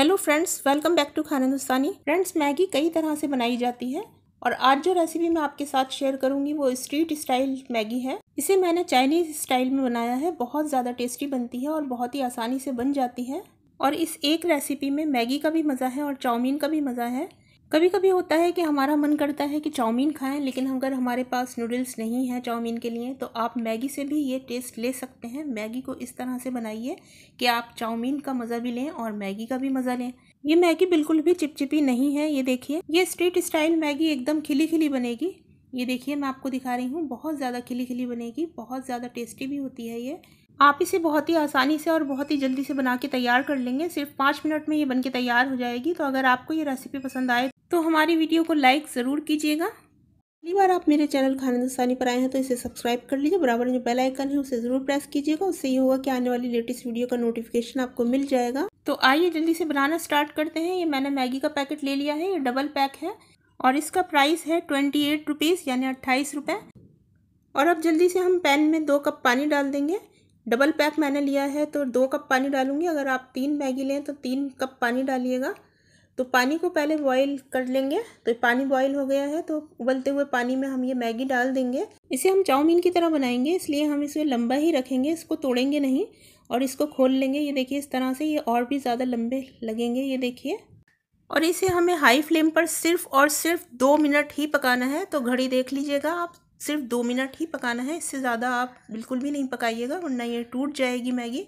Hello friends welcome back to Khana Hindustani friends Maggi कई तरह से बनाई जाती है और आज जो रेसिपी मैं आपके साथ शेयर करूंगी वो स्ट्रीट स्टाइल मैगी है इसे मैंने चाइनीज़ स्टाइल में बनाया है बहुत ज़्यादा टेस्टी बनती है और बहुत ही आसानी से बन जाती है और इस एक रेसिपी में मैगी का भी मज़ा है और चाउमीन का भी मज़ा है कभी कभी होता है कि हमारा मन करता है कि चाउमीन खाएं लेकिन अगर हमारे पास नूडल्स नहीं है चाउमीन के लिए तो आप मैगी से भी ये टेस्ट ले सकते हैं मैगी को इस तरह से बनाइए कि आप चाउमीन का मज़ा भी लें और मैगी का भी मज़ा लें ये मैगी बिल्कुल भी चिपचिपी नहीं है ये देखिए ये स्ट्रीट स्टाइल मैगी एकदम खिली खिली बनेगी ये देखिए मैं आपको दिखा रही हूँ बहुत ज़्यादा खिली खिली बनेगी बहुत ज़्यादा टेस्टी भी होती है ये आप इसे बहुत ही आसानी से और बहुत ही जल्दी से बना के तैयार कर लेंगे सिर्फ पाँच मिनट में ये बन के तैयार हो जाएगी तो अगर आपको ये रेसिपी पसंद आए तो हमारी वीडियो को लाइक ज़रूर कीजिएगा पहली बार आप मेरे चैनल खाना हिंदुस्तानी पर आए हैं तो इसे सब्सक्राइब कर लीजिए बराबर जो बेल आइकन है उसे ज़रूर प्रेस कीजिएगा उससे ये होगा कि आने वाली लेटेस्ट वीडियो का नोटिफिकेशन आपको मिल जाएगा तो आइए जल्दी से बनाना स्टार्ट करते हैं ये मैंने मैगी का पैकेट ले लिया है ये डबल पैक है और इसका प्राइस है ट्वेंटी एट रुपीज़ यानी अट्ठाईस रुपये और अब जल्दी से हम पैन में दो कप पानी डाल देंगे डबल पैक मैंने लिया है तो दो कप पानी डालूंगी अगर आप तीन मैगी लें तो तीन कप पानी डालिएगा तो पानी को पहले बॉईल कर लेंगे तो पानी बॉईल हो गया है तो उबलते हुए पानी में हम ये मैगी डाल देंगे इसे हम चाउमीन की तरह बनाएंगे इसलिए हम इसे लंबा ही रखेंगे इसको तोड़ेंगे नहीं और इसको खोल लेंगे ये देखिए इस तरह से ये और भी ज़्यादा लंबे लगेंगे ये देखिए और इसे हमें हाई फ्लेम पर सिर्फ और सिर्फ दो मिनट ही पकाना है तो घड़ी देख लीजिएगा आप सिर्फ दो मिनट ही पकाना है इससे ज़्यादा आप बिल्कुल भी नहीं पकाइएगा वरना ये टूट जाएगी मैगी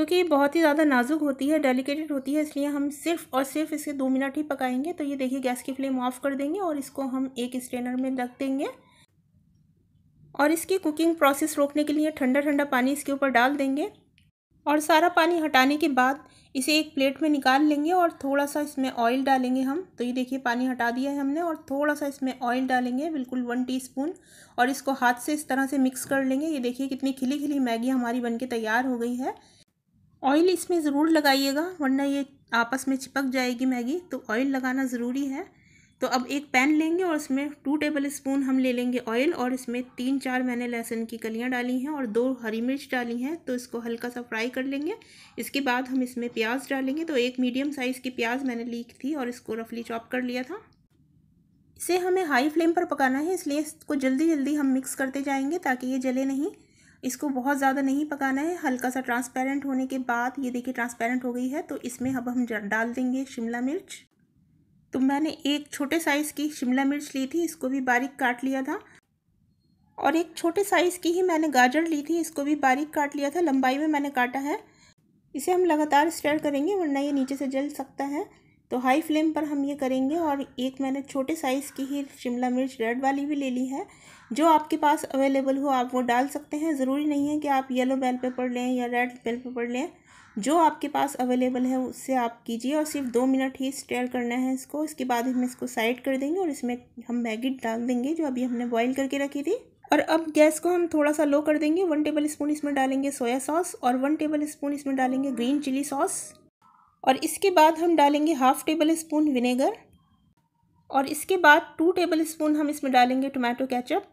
क्योंकि ये बहुत ही ज़्यादा नाजुक होती है डेलिकेटेड होती है इसलिए हम सिर्फ और सिर्फ इसे दो मिनट ही पकाएंगे तो ये देखिए गैस की फ्लेम ऑफ कर देंगे और इसको हम एक स्ट्रेनर में रख देंगे और इसकी कुकिंग प्रोसेस रोकने के लिए ठंडा ठंडा पानी इसके ऊपर डाल देंगे और सारा पानी हटाने के बाद इसे एक प्लेट में निकाल लेंगे और थोड़ा सा इसमें ऑयल डालेंगे हम तो ये देखिए पानी हटा दिया है हमने और थोड़ा सा इसमें ऑयल डालेंगे बिल्कुल वन टीस्पून और इसको हाथ से इस तरह से मिक्स कर लेंगे ये देखिए कितनी खिली खिली मैगी हमारी बनके तैयार हो गई है ऑयल इसमें ज़रूर लगाइएगा वरना ये आपस में चिपक जाएगी मैगी तो ऑयल लगाना ज़रूरी है तो अब एक पैन लेंगे और इसमें टू टेबल स्पून हम ले लेंगे ऑयल और इसमें तीन चार मैंने लहसुन की कलियां डाली हैं और दो हरी मिर्च डाली हैं तो इसको हल्का सा फ्राई कर लेंगे इसके बाद हम इसमें प्याज डालेंगे तो एक मीडियम साइज़ की प्याज मैंने ली थी और इसको रफली चॉप कर लिया था इसे हमें हाई फ्लेम पर पकाना है इसलिए इसको जल्दी जल्दी हम मिक्स करते जाएंगे ताकि ये जले नहीं इसको बहुत ज़्यादा नहीं पकाना है हल्का सा ट्रांसपेरेंट होने के बाद ये देखिए ट्रांसपेरेंट हो गई है तो इसमें अब हम डाल देंगे शिमला मिर्च तो मैंने एक छोटे साइज़ की शिमला मिर्च ली थी इसको भी बारीक काट लिया था और एक छोटे साइज़ की ही मैंने गाजर ली थी इसको भी बारीक काट लिया था लंबाई में मैंने काटा है इसे हम लगातार स्टेयर करेंगे वरना ये नीचे से जल सकता है तो हाई फ्लेम पर हम ये करेंगे और एक मैंने छोटे साइज़ की ही शिमला मिर्च रेड वाली भी ले ली है जो आपके पास अवेलेबल हो आप वो डाल सकते हैं ज़रूरी नहीं है कि आप येलो बेल पेपर लें या रेड बेल पेपर लें जो आपके पास अवेलेबल है उससे आप कीजिए और सिर्फ दो मिनट ही स्टेयर करना है इसको इसके बाद हम इसको साइड कर देंगे और इसमें हम मैगी डाल देंगे जो अभी हमने बॉईल करके रखी थी और अब गैस को हम थोड़ा सा लो कर देंगे वन टेबल स्पून इसमें डालेंगे सोया सॉस और वन टेबल स्पून इसमें डालेंगे ग्रीन चिली सॉस और इसके बाद हम डालेंगे हाफ़ टेबल स्पून विनेगर और इसके बाद टू टेबल स्पून हम इसमें डालेंगे टोमेटो कैचअप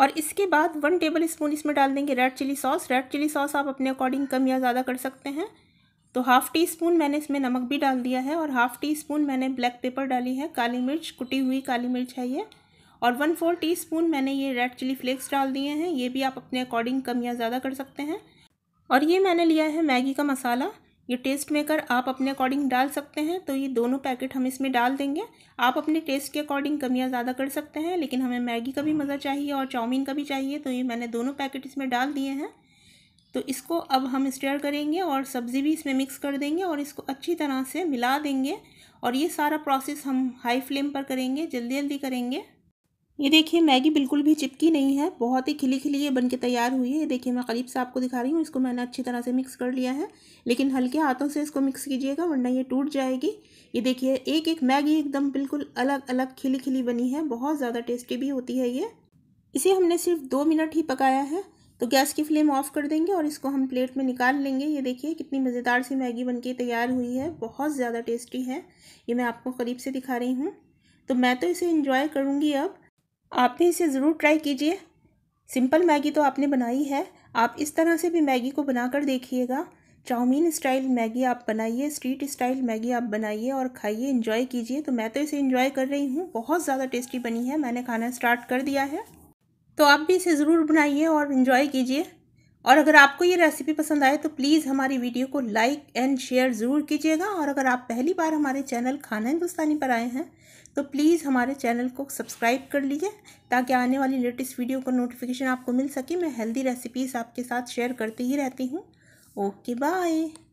और इसके बाद वन टेबल स्पून इसमें डाल देंगे red chilli sauce red chilli sauce आप अपने अकॉर्डिंग कम या ज़्यादा कर सकते हैं तो हाफ़ टी स्पून मैंने इसमें नमक भी डाल दिया है और हाफ़ टी स्पून मैंने ब्लैक पेपर डाली है काली मिर्च कुटी हुई काली मिर्च है ये और वन फोर टी स्पून मैंने ये रेड चिली फ्लेक्स डाल दिए हैं ये भी आप अपने अकॉर्डिंग कम या ज़्यादा कर सकते हैं और ये मैंने लिया है मैगी का मसाला ये टेस्ट मेकर आप अपने अकॉर्डिंग डाल सकते हैं तो ये दोनों पैकेट हम इसमें डाल देंगे आप अपने टेस्ट के अकॉर्डिंग कम या ज़्यादा कर सकते हैं लेकिन हमें मैगी का भी हाँ। मज़ा चाहिए और चाउमीन का भी चाहिए तो ये मैंने दोनों पैकेट इसमें डाल दिए हैं तो इसको अब हम स्टेयर करेंगे और सब्ज़ी भी इसमें मिक्स कर देंगे और इसको अच्छी तरह से मिला देंगे और ये सारा प्रोसेस हम हाई फ्लेम पर करेंगे जल्दी जल्दी करेंगे ये देखिए मैगी बिल्कुल भी चिपकी नहीं है बहुत ही खिली खिली ये बन के तैयार हुई है ये देखिए मैं करीब से आपको दिखा रही हूँ इसको मैंने अच्छी तरह से मिक्स कर लिया है लेकिन हल्के हाथों से इसको मिक्स कीजिएगा वरना ये टूट जाएगी ये देखिए एक एक मैगी एकदम बिल्कुल अलग अलग खिली खिली बनी है बहुत ज़्यादा टेस्टी भी होती है ये इसे हमने सिर्फ दो मिनट ही पकाया है तो गैस की फ्लेम ऑफ कर देंगे और इसको हम प्लेट में निकाल लेंगे ये देखिए कितनी मज़ेदार सी मैगी बन तैयार हुई है बहुत ज़्यादा टेस्टी है ये मैं आपको करीब से दिखा रही हूँ तो मैं तो इसे इन्जॉय करूँगी अब आपने इसे ज़रूर ट्राई कीजिए सिंपल मैगी तो आपने बनाई है आप इस तरह से भी मैगी को बनाकर देखिएगा चाउमीन स्टाइल मैगी आप बनाइए स्ट्रीट स्टाइल मैगी आप बनाइए और खाइए इंजॉय कीजिए तो मैं तो इसे इंजॉय कर रही हूँ बहुत ज़्यादा टेस्टी बनी है मैंने खाना स्टार्ट कर दिया है तो आप भी इसे ज़रूर बनाइए और इन्जॉय कीजिए और अगर आपको ये रेसिपी पसंद आए तो प्लीज़ हमारी वीडियो को लाइक एंड शेयर ज़रूर कीजिएगा और अगर आप पहली बार हमारे चैनल खाना हिंदुस्तानी पर आए हैं तो प्लीज़ हमारे चैनल को सब्सक्राइब कर लीजिए ताकि आने वाली लेटेस्ट वीडियो का नोटिफिकेशन आपको मिल सके मैं हेल्दी रेसिपीज़ आपके साथ शेयर करती ही रहती हूँ ओके बाय